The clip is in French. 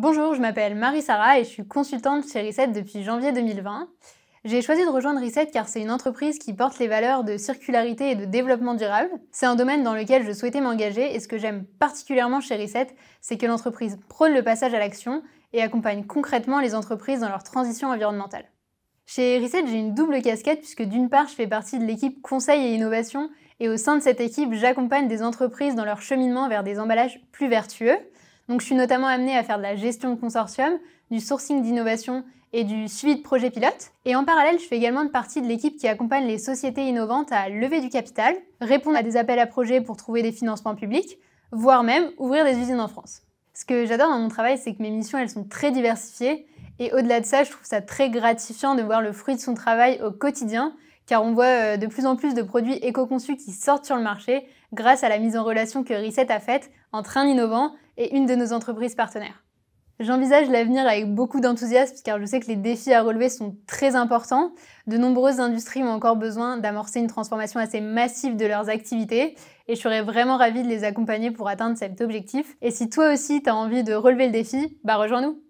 Bonjour, je m'appelle Marie-Sara et je suis consultante chez Reset depuis janvier 2020. J'ai choisi de rejoindre Reset car c'est une entreprise qui porte les valeurs de circularité et de développement durable. C'est un domaine dans lequel je souhaitais m'engager et ce que j'aime particulièrement chez Reset, c'est que l'entreprise prône le passage à l'action et accompagne concrètement les entreprises dans leur transition environnementale. Chez Reset, j'ai une double casquette puisque d'une part, je fais partie de l'équipe conseil et innovation et au sein de cette équipe, j'accompagne des entreprises dans leur cheminement vers des emballages plus vertueux. Donc je suis notamment amenée à faire de la gestion de consortium, du sourcing d'innovation et du suivi de projets pilotes. Et en parallèle, je fais également partie de l'équipe qui accompagne les sociétés innovantes à lever du capital, répondre à des appels à projets pour trouver des financements publics, voire même ouvrir des usines en France. Ce que j'adore dans mon travail, c'est que mes missions, elles sont très diversifiées. Et au-delà de ça, je trouve ça très gratifiant de voir le fruit de son travail au quotidien car on voit euh, de plus en plus de produits éco-conçus qui sortent sur le marché grâce à la mise en relation que Reset a faite entre un innovant et une de nos entreprises partenaires. J'envisage l'avenir avec beaucoup d'enthousiasme car je sais que les défis à relever sont très importants. De nombreuses industries ont encore besoin d'amorcer une transformation assez massive de leurs activités et je serais vraiment ravie de les accompagner pour atteindre cet objectif. Et si toi aussi tu as envie de relever le défi, bah rejoins-nous